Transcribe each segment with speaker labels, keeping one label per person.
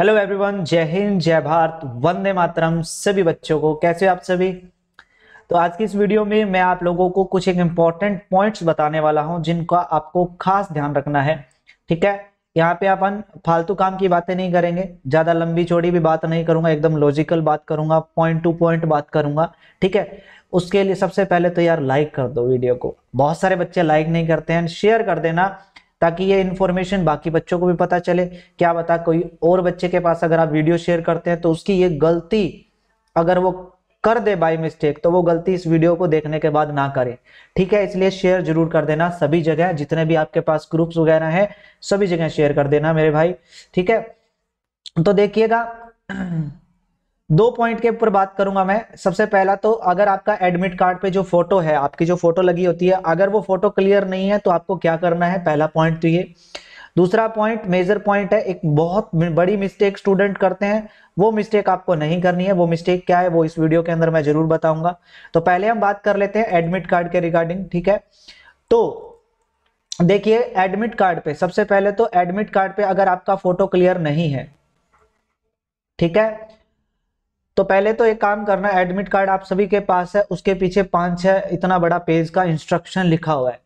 Speaker 1: hello everyone जय हिंद जय भारत वंदे मातरम सभी बच्चों को कैसे आप सभी तो आज की इस वीडियो में मैं आप लोगों को कुछ एक इम्पॉर्टेंट पॉइंट्स बताने वाला हूं जिनका आपको खास ध्यान रखना है ठीक है यहाँ पे अपन फालतू काम की बातें नहीं करेंगे ज्यादा लंबी चौड़ी भी बात नहीं करूंगा एकदम लॉजिकल बात करूंगा पॉइंट टू पॉइंट बात करूंगा ठीक है उसके लिए सबसे पहले तो यार लाइक कर दो वीडियो को बहुत सारे बच्चे लाइक नहीं करते हैं शेयर कर देना ताकि ये इन्फॉर्मेशन बाकी बच्चों को भी पता चले क्या बता कोई और बच्चे के पास अगर आप वीडियो शेयर करते हैं तो उसकी ये गलती अगर वो कर दे बाई मिस्टेक तो वो गलती इस वीडियो को देखने के बाद ना करे ठीक है इसलिए शेयर जरूर कर देना सभी जगह जितने भी आपके पास ग्रुप्स वगैरह हैं सभी जगह शेयर कर देना मेरे भाई ठीक है तो देखिएगा दो पॉइंट के ऊपर बात करूंगा मैं सबसे पहला तो अगर आपका एडमिट कार्ड पे जो फोटो है आपकी जो फोटो लगी होती है अगर वो फोटो क्लियर नहीं है तो आपको क्या करना है पहला पॉइंट तो ये दूसरा पॉइंट मेजर पॉइंट है एक बहुत बड़ी मिस्टेक स्टूडेंट करते हैं वो मिस्टेक आपको नहीं करनी है वो मिस्टेक क्या है वो इस वीडियो के अंदर मैं जरूर बताऊंगा तो पहले हम बात कर लेते हैं एडमिट कार्ड के रिगार्डिंग ठीक है तो देखिए एडमिट कार्ड पे सबसे पहले तो एडमिट कार्ड पे अगर आपका फोटो क्लियर नहीं है ठीक है तो पहले तो एक काम करना एडमिट कार्ड आप सभी के पास है उसके पीछे पांच छह इतना बड़ा पेज का इंस्ट्रक्शन लिखा हुआ है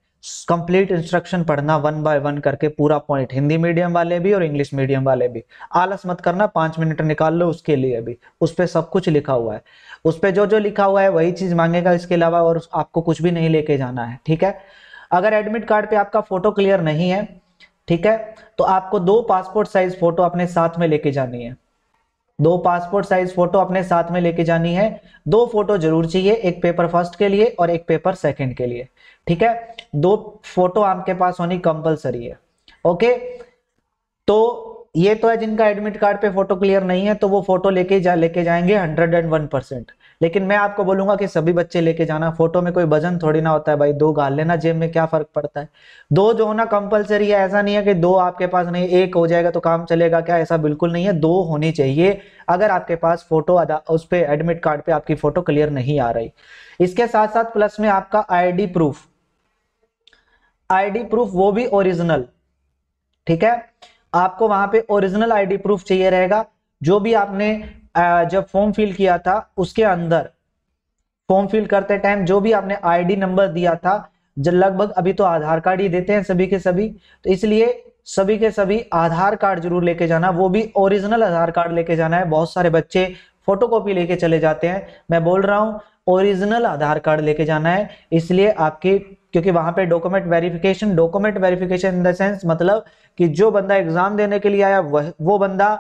Speaker 1: कंप्लीट इंस्ट्रक्शन पढ़ना वन बाय वन करके पूरा पॉइंट हिंदी मीडियम वाले भी और इंग्लिश मीडियम वाले भी आलस मत करना पांच मिनट निकाल लो उसके लिए भी उस पर सब कुछ लिखा हुआ है उस पर जो जो लिखा हुआ है वही चीज मांगेगा इसके अलावा और आपको कुछ भी नहीं लेके जाना है ठीक है अगर एडमिट कार्ड पे आपका फोटो क्लियर नहीं है ठीक है तो आपको दो पासपोर्ट साइज फोटो अपने साथ में लेके जानी है दो पासपोर्ट साइज फोटो अपने साथ में लेके जानी है दो फोटो जरूर चाहिए एक पेपर फर्स्ट के लिए और एक पेपर सेकंड के लिए ठीक है दो फोटो आपके पास होनी कंपलसरी है ओके तो ये तो है जिनका एडमिट कार्ड पे फोटो क्लियर नहीं है तो वो फोटो लेके जा लेके जाएंगे हंड्रेड एंड वन परसेंट लेकिन मैं आपको बोलूंगा कि सभी बच्चे लेके जाना फोटो में कोई वजन थोड़ी ना होता है भाई दो गाल लेना जेब में क्या फर्क पड़ता है दो जो होना कंपलसरी है ऐसा नहीं है कि दो आपके पास नहीं एक हो जाएगा तो काम चलेगा क्या ऐसा बिल्कुल नहीं है दो होनी चाहिए अगर आपके पास फोटो उस पर एडमिट कार्ड पे आपकी फोटो क्लियर नहीं आ रही इसके साथ साथ प्लस में आपका आई प्रूफ आईडी प्रूफ वो भी ओरिजिनल ठीक है आपको वहां पे ओरिजिनल आईडी प्रूफ चाहिए रहेगा जो भी आपने जब फॉर्म फिल किया था उसके अंदर फॉर्म फिल करते टाइम जो भी आपने आईडी नंबर दिया था जब लगभग अभी तो आधार कार्ड ही देते हैं सभी के सभी तो इसलिए सभी के सभी आधार कार्ड जरूर लेके जाना वो भी ओरिजिनल आधार कार्ड लेके जाना है बहुत सारे बच्चे फोटोकॉपी लेके चले जाते हैं मैं बोल रहा हूँ ओरिजिनल आधार कार्ड लेके जाना है इसलिए आपके क्योंकि वहां पे document verification document verification in the sense मतलब कि जो बंदा एग्जाम देने के लिए आया वह वो बंदा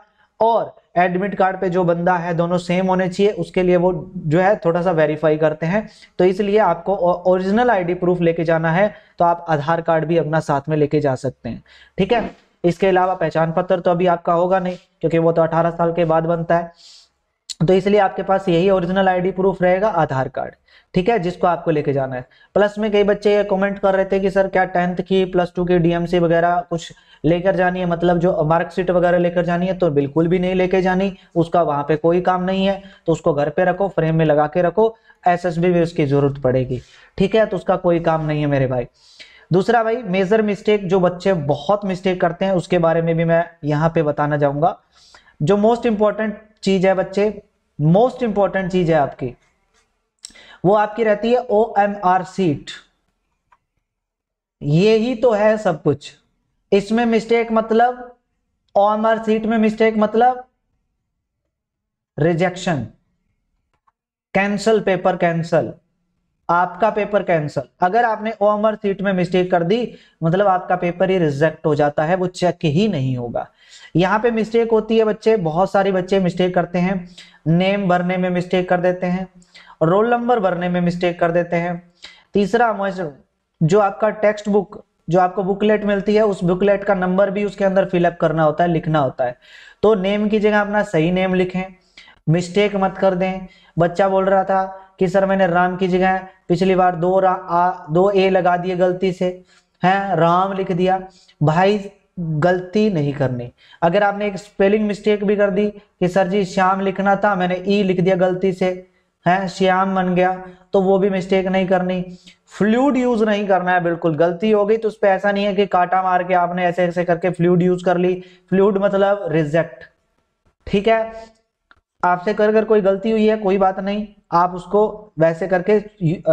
Speaker 1: और एडमिट कार्ड पे जो बंदा है दोनों सेम होने चाहिए उसके लिए वो जो है थोड़ा सा वेरीफाई करते हैं तो इसलिए आपको ओरिजिनल आईडी प्रूफ लेके जाना है तो आप आधार कार्ड भी अपना साथ में लेके जा सकते हैं ठीक है इसके अलावा पहचान पत्र तो अभी आपका होगा नहीं क्योंकि वो तो अठारह साल के बाद बनता है तो इसलिए आपके पास यही ओरिजिनल आईडी प्रूफ रहेगा आधार कार्ड ठीक है जिसको आपको लेके जाना है प्लस में कई बच्चे ये कमेंट कर रहे थे कि सर क्या टेंथ की प्लस टू की डीएमसी वगैरह कुछ लेकर जानी है मतलब जो मार्कशीट वगैरह लेकर जानी है तो बिल्कुल भी नहीं लेके जानी उसका वहां पे कोई काम नहीं है तो उसको घर पे रखो फ्रेम में लगा के रखो एसएसबी में उसकी जरूरत पड़ेगी ठीक है तो उसका कोई काम नहीं है मेरे भाई दूसरा भाई मेजर मिस्टेक जो बच्चे बहुत मिस्टेक करते हैं उसके बारे में भी मैं यहाँ पे बताना चाहूंगा जो मोस्ट इंपॉर्टेंट चीज है बच्चे मोस्ट इंपॉर्टेंट चीज है आपकी वो आपकी रहती है ओ एम आर सीट ये ही तो है सब कुछ इसमें मिस्टेक मतलब ओ एम आर सीट में मिस्टेक मतलब रिजेक्शन कैंसल पेपर कैंसल आपका पेपर कैंसल अगर आपने ओमर सीट में मिस्टेक कर दी मतलब आपका पेपर ही रिजेक्ट हो जाता है वो चेक ही नहीं होगा यहाँ पे मिस्टेक होती है बच्चे बहुत सारे बच्चे मिस्टेक करते हैं नेम भरने में मिस्टेक कर देते हैं रोल नंबर भरने में मिस्टेक कर देते हैं तीसरा जो आपका टेक्स्ट बुक जो आपको बुकलेट मिलती है उस बुकलेट का नंबर भी उसके अंदर फिलअप करना होता है लिखना होता है तो नेम की जगह अपना सही नेम लिखें मिस्टेक मत कर दें बच्चा बोल रहा था कि सर मैंने राम की जगह पिछली बार दो रा, आ, दो ए लगा दिए गलती से है राम लिख दिया भाई गलती नहीं करनी अगर आपने एक स्पेलिंग मिस्टेक भी कर दी कि सर जी श्याम लिखना था मैंने ई लिख दिया गलती से है श्याम बन गया तो वो भी मिस्टेक नहीं करनी फ्लूड यूज नहीं करना है बिल्कुल गलती हो गई तो उस पर ऐसा नहीं है कि काटा मार के आपने ऐसे ऐसे करके फ्लूड यूज कर ली फ्लूड मतलब रिजेक्ट ठीक है आपसे कर कर कोई गलती हुई है कोई बात नहीं आप उसको वैसे करके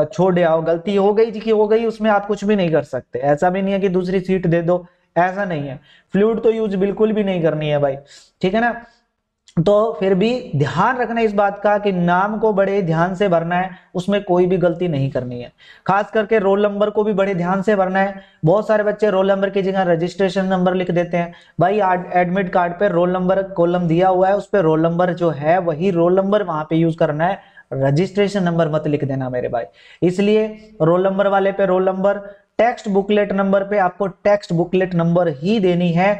Speaker 1: छोड़ आओ गलती हो गई कि हो गई उसमें आप कुछ भी नहीं कर सकते ऐसा भी नहीं है कि दूसरी सीट दे दो ऐसा नहीं है फ्लूड तो यूज बिल्कुल भी नहीं करनी है भाई ठीक है ना तो फिर भी ध्यान रखना इस बात का कि नाम को बड़े ध्यान से भरना है उसमें कोई भी गलती नहीं करनी है खास करके रोल नंबर को भी बड़े ध्यान से भरना है बहुत सारे बच्चे रोल नंबर की जगह रजिस्ट्रेशन नंबर लिख देते हैं भाई एडमिट कार्ड पे रोल नंबर कॉलम दिया हुआ है उस पर रोल नंबर जो है वही रोल नंबर वहां पर यूज करना है रजिस्ट्रेशन नंबर मत लिख देना मेरे भाई इसलिए रोल नंबर वाले पे roll number text booklet number पे आपको टेक्स्ट बुकलेट नंबर ही देनी है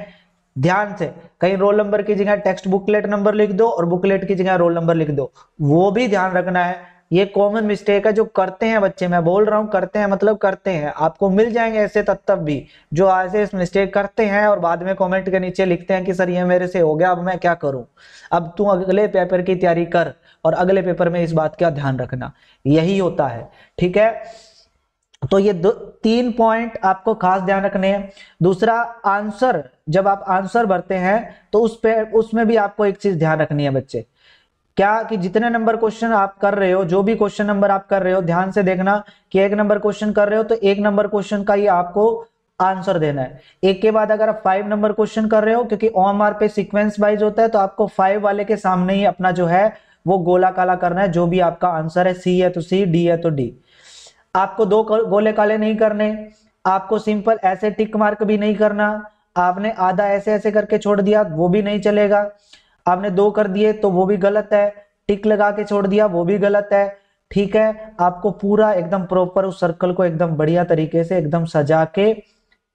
Speaker 1: ध्यान से कहीं रोल नंबर की जगह टेक्स्ट बुकलेट नंबर लिख दो और बुकलेट की जगह रोल नंबर लिख दो वो भी ध्यान रखना है ये कॉमन मिस्टेक है जो करते हैं बच्चे मैं बोल रहा हूँ करते हैं मतलब करते हैं आपको मिल जाएंगे ऐसे तत्व भी जो ऐसे इस मिस्टेक करते हैं और बाद में कमेंट के नीचे लिखते हैं कि सर ये मेरे से हो गया अब मैं क्या करूं अब तू अगले पेपर की तैयारी कर और अगले पेपर में इस बात का ध्यान रखना यही होता है ठीक है तो ये दो तीन पॉइंट आपको खास ध्यान रखने हैं दूसरा आंसर जब आप आंसर भरते हैं तो उस पे उसमें भी आपको एक चीज ध्यान रखनी है बच्चे क्या कि जितने नंबर क्वेश्चन आप कर रहे हो जो भी क्वेश्चन नंबर आप कर रहे हो ध्यान से देखना कि एक नंबर क्वेश्चन कर रहे हो तो एक नंबर क्वेश्चन का ही आपको आंसर देना है एक के बाद अगर आप फाइव नंबर क्वेश्चन कर रहे हो क्योंकि ओ पे सिक्वेंस वाइज होता है तो आपको फाइव वाले के सामने ही अपना जो है वो गोला काला करना है जो भी आपका आंसर है सी है तो सी डी है तो डी आपको दो गोले काले नहीं करने आपको सिंपल ऐसे टिक मार्क भी नहीं करना आपने आधा ऐसे ऐसे करके छोड़ दिया वो भी नहीं चलेगा आपने दो कर दिए तो वो भी गलत है टिक लगा के छोड़ दिया वो भी गलत है ठीक है आपको पूरा एकदम प्रॉपर उस सर्कल को एकदम बढ़िया तरीके से एकदम सजा के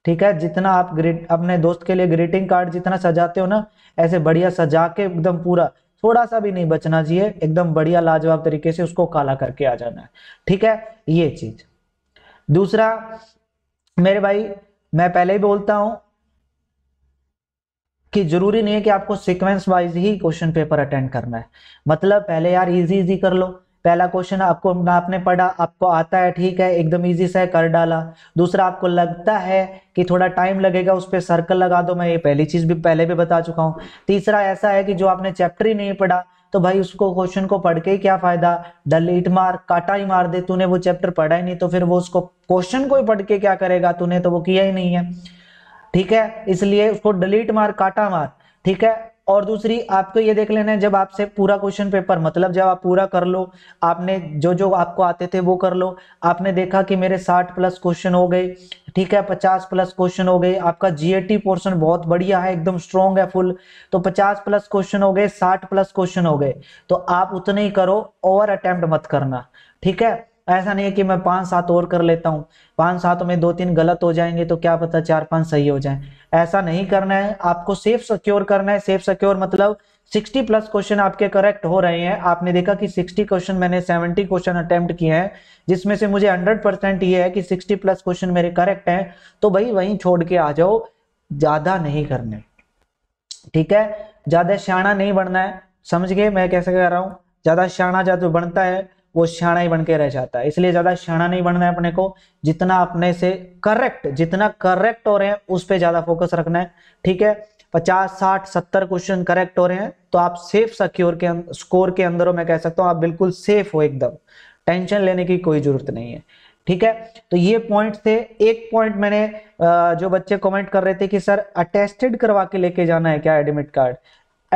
Speaker 1: ठीक है जितना आप ग्रीट अपने दोस्त के लिए ग्रीटिंग कार्ड जितना सजाते हो ना ऐसे बढ़िया सजा के एकदम पूरा थोड़ा सा भी नहीं बचना चाहिए एकदम बढ़िया लाजवाब तरीके से उसको काला करके आ जाना है ठीक है ये चीज दूसरा मेरे भाई मैं पहले ही बोलता हूं कि जरूरी नहीं है कि आपको सीक्वेंस वाइज ही क्वेश्चन पेपर अटेंड करना है मतलब पहले यार इजी इजी कर लो पहला क्वेश्चन आपको आपने पढ़ा आपको आता है ठीक है एकदम इजी सा कर डाला दूसरा आपको लगता है कि थोड़ा टाइम लगेगा उस पर सर्कल लगा दो मैं ये पहली चीज भी पहले भी बता चुका हूँ तीसरा ऐसा है कि जो आपने चैप्टर ही नहीं पढ़ा तो भाई उसको क्वेश्चन को पढ़ के ही क्या फायदा डलीट मार काटा ही मार दे तूने वो चैप्टर पढ़ा ही नहीं तो फिर वो उसको क्वेश्चन को ही पढ़ के क्या करेगा तूने तो वो किया ही नहीं है ठीक है इसलिए उसको डिलीट मार काटा मार ठीक है और दूसरी आपको ये देख लेना है जब आपसे पूरा क्वेश्चन पेपर मतलब जब आप पूरा कर लो आपने जो जो आपको आते थे वो कर लो आपने देखा कि मेरे साठ प्लस क्वेश्चन हो गए ठीक है पचास प्लस क्वेश्चन हो गए आपका जीएटी पोर्शन बहुत बढ़िया है एकदम स्ट्रॉन्ग है फुल तो पचास प्लस क्वेश्चन हो गए साठ प्लस क्वेश्चन हो गए तो आप उतने ही करो ओवर अटेम्प्ट मत करना ठीक है ऐसा नहीं है कि मैं पांच सात और कर लेता हूँ पांच सात में दो तीन गलत हो जाएंगे तो क्या पता चार पांच सही हो जाए ऐसा नहीं करना है आपको सेफ सिक्योर करना है सेफ सिक्योर मतलब 60 प्लस क्वेश्चन आपके करेक्ट हो रहे हैं आपने देखा कि 60 क्वेश्चन मैंने 70 क्वेश्चन अटेम्प्ट किए हैं जिसमें से मुझे 100 परसेंट ये है कि 60 प्लस क्वेश्चन मेरे करेक्ट हैं तो भाई वहीं छोड़ के आ जाओ ज्यादा नहीं करने ठीक है ज्यादा श्याणा नहीं बनना है समझ गए मैं कैसे कह रहा हूँ ज्यादा श्याणा ज्यादा बनता है वो श्याणा ही बन के रह जाता है इसलिए ज़्यादा श्याणा नहीं बनना है अपने को जितना अपने से करेक्ट जितना करेक्ट हो रहे हैं उस पर ज़्यादा फोकस रखना है ठीक है पचास साठ सत्तर क्वेश्चन करेक्ट हो रहे हैं तो आप सेफ सिक्योर के स्कोर अं-, के अंदर हो मैं कह सकता हूँ आप बिल्कुल सेफ हो एकदम टेंशन लेने की कोई जरूरत नहीं है ठीक है तो ये पॉइंट थे एक पॉइंट मैंने जो बच्चे कमेंट कर रहे थे कि सर अटेस्टेड करवा के लेके जाना है क्या एडमिट कार्ड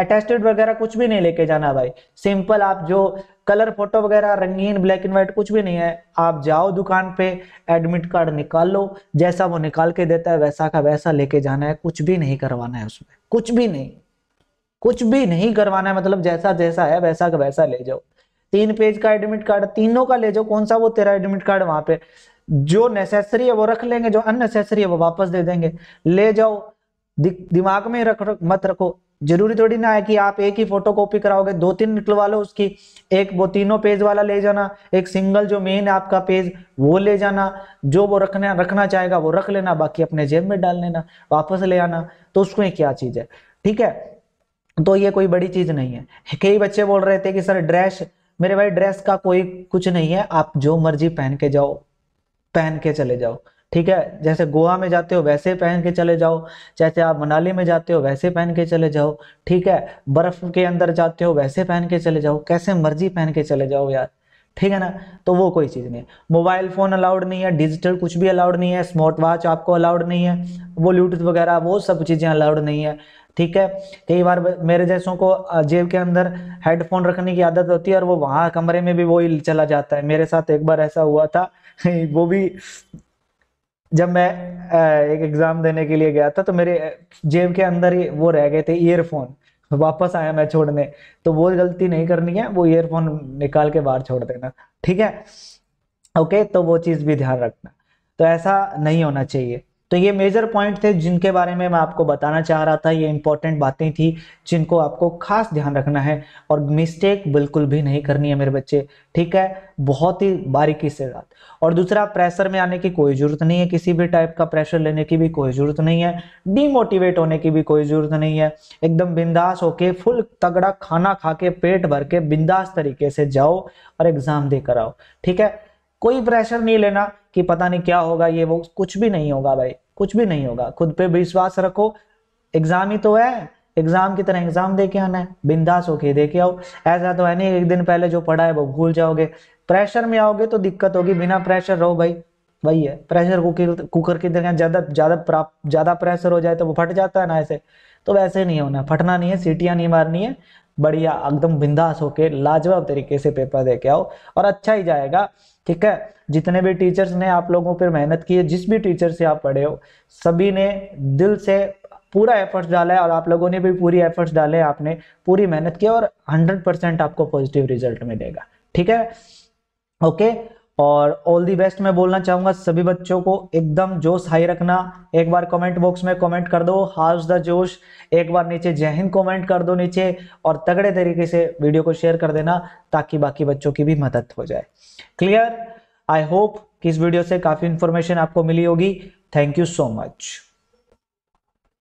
Speaker 1: अटेस्टेड वगैरह कुछ भी नहीं लेके जाना भाई सिंपल आप जो कलर फोटो वगैरह रंगीन ब्लैक एंड व्हाइट कुछ भी नहीं है आप जाओ दुकान पे एडमिट कार्ड निकाल लो जैसा वो निकाल के देता है वैसा का वैसा लेके जाना है कुछ भी नहीं करवाना है उसमें कुछ भी नहीं कुछ भी नहीं करवाना है मतलब जैसा जैसा है वैसा का वैसा ले जाओ तीन पेज का एडमिट कार्ड तीनों का ले जाओ कौन सा वो तेरा एडमिट कार्ड वहां पे जो नेसेसरी है वो रख लेंगे जो अननेसेसरी है वो वापस दे देंगे ले जाओ दि, दिमाग में रख, रख मत रखो जरूरी थोड़ी ना है कि आप एक ही फोटो कॉपी कराओगे दो तीन निकलवा लो उसकी एक वो तीनों पेज वाला ले जाना एक सिंगल जो मेन है आपका पेज वो ले जाना जो वो रखने रखना चाहेगा वो रख लेना बाकी अपने जेब में डाल लेना वापस ले आना तो उसको क्या चीज़ है ठीक है तो ये कोई बड़ी चीज़ नहीं है कई बच्चे बोल रहे थे कि सर ड्रेस मेरे भाई ड्रेस का कोई कुछ नहीं है आप जो मर्जी पहन के जाओ पहन के चले जाओ ठीक है जैसे गोवा में जाते हो वैसे पहन के चले जाओ जैसे आप मनाली में जाते हो वैसे पहन के चले जाओ ठीक है बर्फ के अंदर जाते हो वैसे पहन के चले जाओ कैसे मर्जी पहन के चले जाओ यार ठीक है ना तो वो कोई चीज़ नहीं है मोबाइल फ़ोन अलाउड नहीं है डिजिटल कुछ भी अलाउड नहीं है स्मार्ट वॉच आपको अलाउड नहीं है वो ब्लूटूथ वगैरह वो सब चीज़ें अलाउड नहीं है ठीक है कई बार मेरे जैसों को जेब के अंदर हेडफोन रखने की आदत होती है और वो वहाँ कमरे में भी वो चला जाता है मेरे साथ एक बार ऐसा हुआ था वो भी जब मैं एक एग्जाम देने के लिए गया था तो मेरे जेब के अंदर ही वो रह गए थे ईयरफोन वापस आया मैं छोड़ने तो वो गलती नहीं करनी है वो ईयरफोन निकाल के बाहर छोड़ देना ठीक है ओके तो वो चीज़ भी ध्यान रखना तो ऐसा नहीं होना चाहिए तो ये मेजर पॉइंट थे जिनके बारे में मैं आपको बताना चाह रहा था ये इंपॉर्टेंट बातें थी जिनको आपको खास ध्यान रखना है और मिस्टेक बिल्कुल भी नहीं करनी है मेरे बच्चे ठीक है बहुत ही बारीकी से बात और दूसरा प्रेशर में आने की कोई ज़रूरत नहीं है किसी भी टाइप का प्रेशर लेने की भी कोई ज़रूरत नहीं है डीमोटिवेट होने की भी कोई ज़रूरत नहीं है एकदम बिंदास होके फुल तगड़ा खाना खा के पेट भर के बिंदास तरीके से जाओ और एग्ज़ाम देकर आओ ठीक है कोई प्रेशर नहीं लेना कि पता नहीं क्या होगा ये वो कुछ भी नहीं होगा भाई कुछ भी नहीं होगा खुद पे विश्वास रखो एग्जाम ही तो है एग्जाम की तरह एग्जाम दे के आना है बिंदास होके दे के आओ ऐसा तो है नहीं एक दिन पहले जो पढ़ा है वो भूल जाओगे प्रेशर में आओगे तो दिक्कत होगी बिना प्रेशर रहो भाई वही है प्रेशर कुकर कुकर के दरमियान ज़्यादा ज़्यादा प्राप्त ज़्यादा प्रेशर हो जाए तो वो फट जाता है ना ऐसे तो वैसे नहीं होना फटना नहीं है सीटियाँ नहीं मारनी है बढ़िया एकदम बिंदास होके लाजवाब तरीके से पेपर दे के आओ और अच्छा ही जाएगा ठीक है जितने भी टीचर्स ने आप लोगों पर मेहनत की है जिस भी टीचर से आप पढ़े हो सभी ने दिल से पूरा एफर्ट्स डाला है और आप लोगों ने भी पूरी एफर्ट्स डाले हैं आपने पूरी मेहनत की और 100 परसेंट आपको पॉजिटिव रिजल्ट मिलेगा ठीक है ओके और ऑल दी बेस्ट मैं बोलना चाहूँगा सभी बच्चों को एकदम जोश हाई रखना एक बार कमेंट बॉक्स में कमेंट कर दो हाउस द जोश एक बार नीचे जय हिंद कमेंट कर दो नीचे और तगड़े तरीके से वीडियो को शेयर कर देना ताकि बाकी बच्चों की भी मदद हो जाए क्लियर आई होप कि इस वीडियो से काफ़ी इन्फॉर्मेशन आपको मिली होगी थैंक यू सो मच